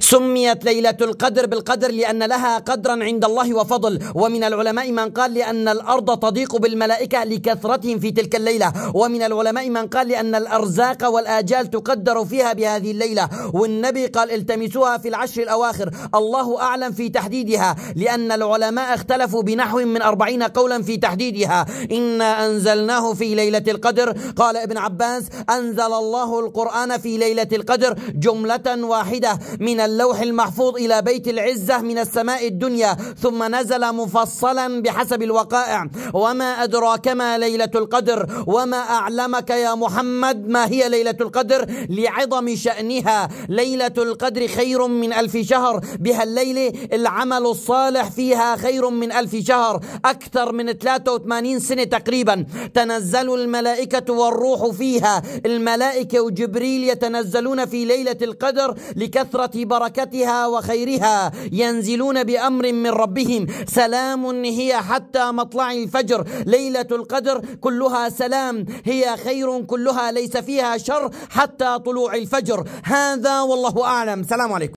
سميت ليلة القدر بالقدر لأن لها قدرا عند الله وفضل ومن العلماء من قال لأن الأرض تضيق بالملائكة لكثرتهم في تلك الليلة ومن العلماء من قال لأن الأرزاق والآجال تقدر فيها بهذه الليلة والنبي قال التمسوها في العشر الأواخر الله أعلم في تحديدها لأن العلماء اختلفوا بنحو من أربعين قولا في تحديدها إنا أنزلناه في ليلة القدر قال ابن عباس أنزل الله القرآن في ليلة القدر جملة واحدة من من اللوح المحفوظ إلى بيت العزة من السماء الدنيا ثم نزل مفصلا بحسب الوقائع وما أدراك ما ليلة القدر وما أعلمك يا محمد ما هي ليلة القدر لعظم شأنها ليلة القدر خير من ألف شهر بها الليلة العمل الصالح فيها خير من ألف شهر أكثر من 83 سنة تقريبا تنزل الملائكة والروح فيها الملائكة وجبريل يتنزلون في ليلة القدر لكثرة بركتها وخيرها ينزلون بأمر من ربهم سلام هي حتى مطلع الفجر ليلة القدر كلها سلام هي خير كلها ليس فيها شر حتى طلوع الفجر هذا والله أعلم سلام عليكم